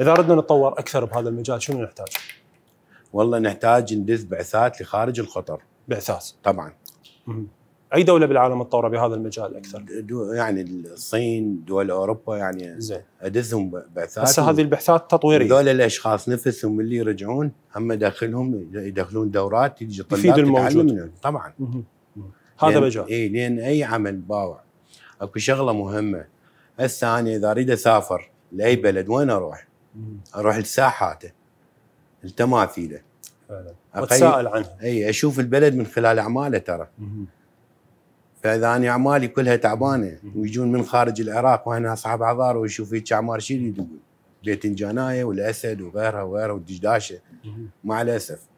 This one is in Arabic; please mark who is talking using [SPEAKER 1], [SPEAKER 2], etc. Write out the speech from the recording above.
[SPEAKER 1] اذا ردنا نتطور اكثر بهذا المجال شنو نحتاج؟ والله نحتاج ندز بعثات لخارج الخطر بعثات طبعا مم. اي دوله بالعالم متطوره بهذا المجال اكثر؟ دو يعني الصين، دول اوروبا يعني زين ادزهم بعثات هسه هذه البعثات تطويريه هذول الاشخاص نفسهم اللي يرجعون هم داخلهم يدخلون دورات يجي طلاب يفيد الموجود
[SPEAKER 2] طبعا مم. مم. هذا مجال
[SPEAKER 1] اي لان اي عمل باوع اكو شغله مهمه هسه انا اذا اريد اسافر لاي بلد وين اروح؟ اروح لساحاته لتماثيله فعلا عنها اي اشوف البلد من خلال اعماله ترى فاذا انا اعمالي كلها تعبانه ويجون من خارج العراق وانا اصحاب عذار ويشوف هيك اعمار شنو يدقون؟ بيتنجانايه والاسد وغيرها وغيرها والدشداشه مع الاسف